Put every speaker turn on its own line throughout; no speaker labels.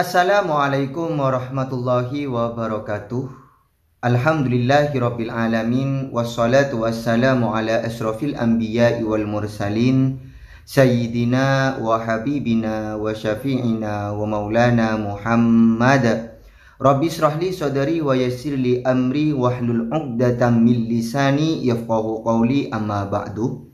Assalamualaikum warahmatullahi wabarakatuh Alhamdulillahi rabbil alamin Wassalatu wassalamu ala asrafil anbiya wal mursalin Sayyidina wa habibina wa syafi'ina wa maulana Muhammad Rabbi israhli sadari wa yassirli amri wa wahlul uqdatan min lisani yafqahu qawli amma ba'du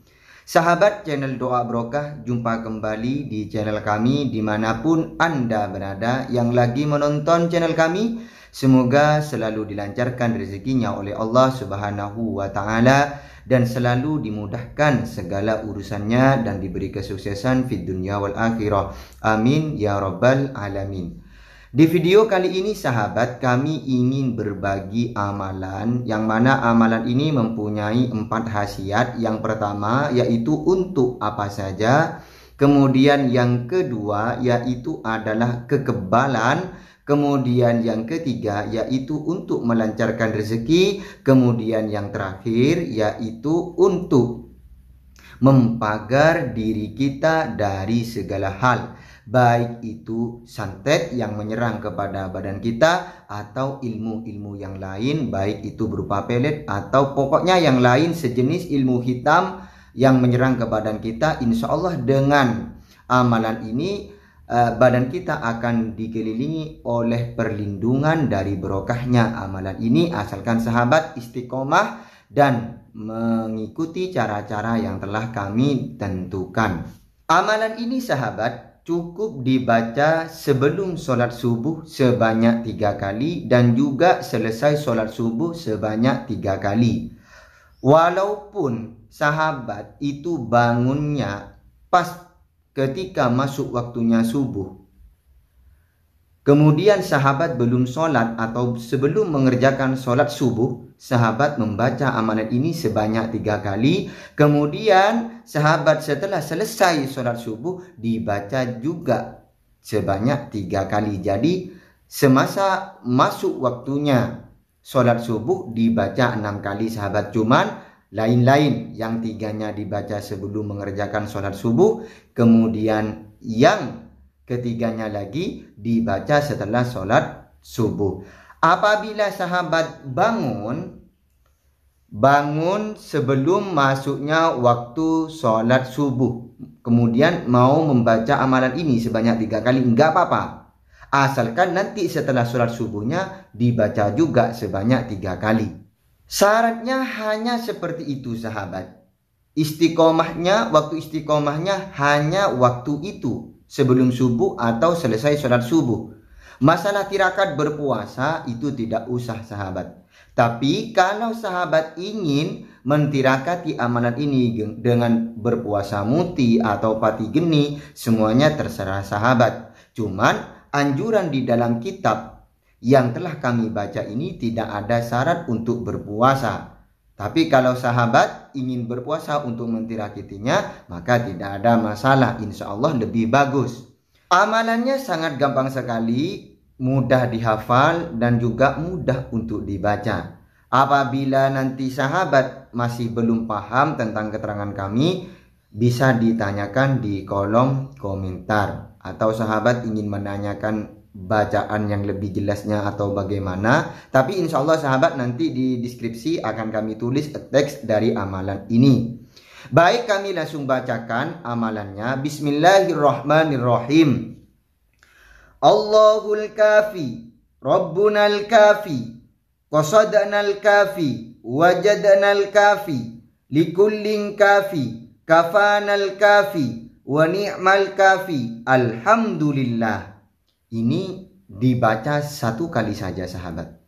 Sahabat channel Doa Brokah, jumpa kembali di channel kami dimanapun Anda berada yang lagi menonton channel kami. Semoga selalu dilancarkan rezekinya oleh Allah Subhanahu wa taala dan selalu dimudahkan segala urusannya dan diberi kesuksesan di dunia wal akhirah. Amin ya rabbal alamin. Di video kali ini sahabat kami ingin berbagi amalan yang mana amalan ini mempunyai empat khasiat Yang pertama yaitu untuk apa saja Kemudian yang kedua yaitu adalah kekebalan Kemudian yang ketiga yaitu untuk melancarkan rezeki Kemudian yang terakhir yaitu untuk mempagar diri kita dari segala hal baik itu santet yang menyerang kepada badan kita atau ilmu-ilmu yang lain baik itu berupa pelet atau pokoknya yang lain sejenis ilmu hitam yang menyerang ke badan kita insya Allah dengan amalan ini eh, badan kita akan dikelilingi oleh perlindungan dari berokahnya amalan ini asalkan sahabat istiqomah dan mengikuti cara-cara yang telah kami tentukan. Amalan ini sahabat cukup dibaca sebelum solat subuh sebanyak tiga kali dan juga selesai solat subuh sebanyak tiga kali. Walaupun sahabat itu bangunnya pas ketika masuk waktunya subuh, Kemudian sahabat belum sholat atau sebelum mengerjakan sholat subuh, sahabat membaca amalan ini sebanyak tiga kali. Kemudian sahabat setelah selesai sholat subuh dibaca juga sebanyak tiga kali. Jadi semasa masuk waktunya sholat subuh dibaca enam kali sahabat cuman lain-lain yang tiganya dibaca sebelum mengerjakan sholat subuh kemudian yang Ketiganya lagi dibaca setelah sholat subuh. Apabila sahabat bangun, bangun sebelum masuknya waktu sholat subuh. Kemudian mau membaca amalan ini sebanyak tiga kali, enggak apa-apa. Asalkan nanti setelah sholat subuhnya dibaca juga sebanyak tiga kali. Syaratnya hanya seperti itu sahabat. Istiqomahnya, waktu istiqomahnya hanya waktu itu sebelum subuh atau selesai sholat subuh. Masalah tirakat berpuasa itu tidak usah sahabat. Tapi kalau sahabat ingin mentirakati amanat ini dengan berpuasa muti atau pati geni, semuanya terserah sahabat. Cuman anjuran di dalam kitab yang telah kami baca ini tidak ada syarat untuk berpuasa. Tapi kalau sahabat ingin berpuasa untuk mentirakitinya maka tidak ada masalah. Insya Allah lebih bagus. Amalannya sangat gampang sekali, mudah dihafal dan juga mudah untuk dibaca. Apabila nanti sahabat masih belum paham tentang keterangan kami, bisa ditanyakan di kolom komentar. Atau sahabat ingin menanyakan bacaan yang lebih jelasnya atau bagaimana. Tapi insya Allah sahabat nanti di deskripsi akan kami tulis teks dari amalan ini. Baik kami langsung bacakan amalannya. Bismillahirrahmanirrahim. Allahul kafi, Rabbunal kafi, Qasadanal kafi, Wajadanal kafi, Likullin kafi, Kafanal kafi, Wa ni'mal kafi, Alhamdulillah. Ini dibaca satu kali saja sahabat.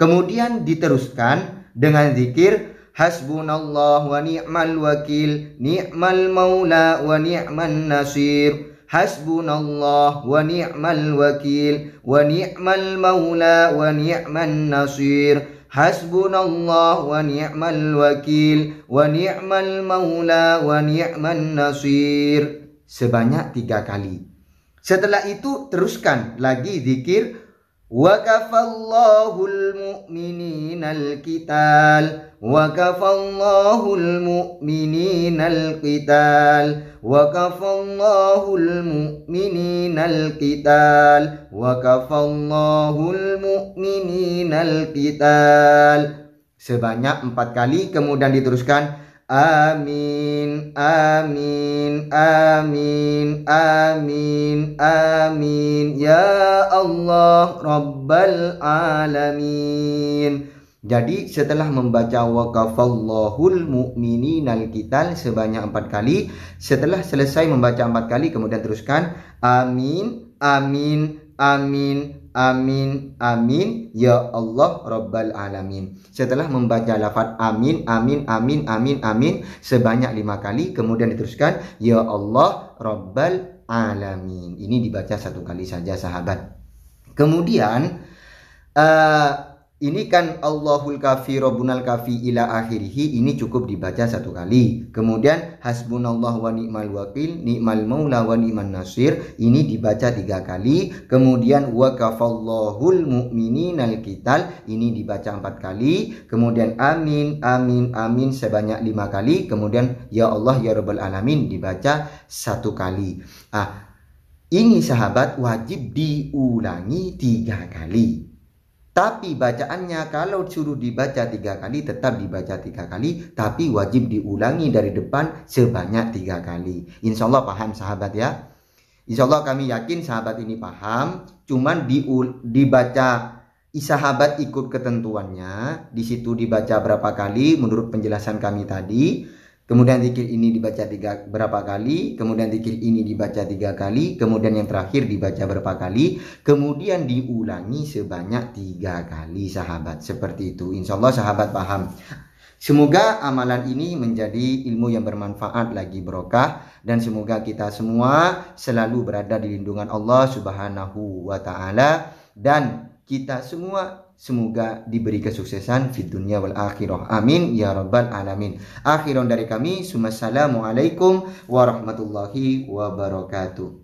Kemudian diteruskan dengan zikir Hasbunallah wa ni'mal wakil, ni'mal maula wa ni'man nasir. Hasbunallah wa ni'mal wakil, wa ni'mal maula wa ni'man nasir. Hasbunallah wa ni'mal wakil, wa ni'mal maula wa ni'man nasir. Sebanyak tiga kali. Setelah itu teruskan lagi zikir wa kafallahul mu'mininal qital wa kafallahul mu'mininal qital wa kafallahul mu'mininal qital wa kafallahul mu'mininal qital sebanyak empat kali kemudian diteruskan amin amin amin amin Amin ya Allah rabbal alamin jadi setelah membaca waqafallahul mu'minin al kital sebanyak empat kali Setelah selesai membaca empat kali kemudian teruskan Amin, amin, amin, amin, amin Ya Allah Rabbal Alamin Setelah membaca lafad amin, amin, amin, amin, amin Sebanyak lima kali kemudian diteruskan Ya Allah Rabbal alamin. Ini dibaca satu kali saja sahabat. Kemudian uh, ini kan Allahul kafi Rabbunal kafi ila akhirih ini cukup dibaca satu kali. Kemudian hasbunallah wa ni'mal wakil, ni'mal maula wa ni'man nasir ini dibaca tiga kali. Kemudian wa kafallahul mu'mininal kital ini dibaca empat kali. Kemudian amin amin amin sebanyak lima kali. Kemudian ya Allah ya Rabbal alamin dibaca satu kali. Ah, ini sahabat wajib diulangi tiga kali tapi bacaannya kalau suruh dibaca tiga kali tetap dibaca tiga kali Tapi wajib diulangi dari depan sebanyak tiga kali Insya Allah paham sahabat ya Insya Allah kami yakin sahabat ini paham Cuman di, dibaca sahabat ikut ketentuannya Di situ dibaca berapa kali menurut penjelasan kami tadi Kemudian zikir ini dibaca tiga berapa kali, kemudian zikir ini dibaca tiga kali, kemudian yang terakhir dibaca berapa kali, kemudian diulangi sebanyak tiga kali sahabat. Seperti itu, insya Allah sahabat paham. Semoga amalan ini menjadi ilmu yang bermanfaat lagi berokah dan semoga kita semua selalu berada di lindungan Allah Subhanahu wa taala dan kita semua semoga diberi kesuksesan di dunia wal akhirah. Amin ya rabbal alamin. Akhiron dari kami, Assalamualaikum warahmatullahi wabarakatuh.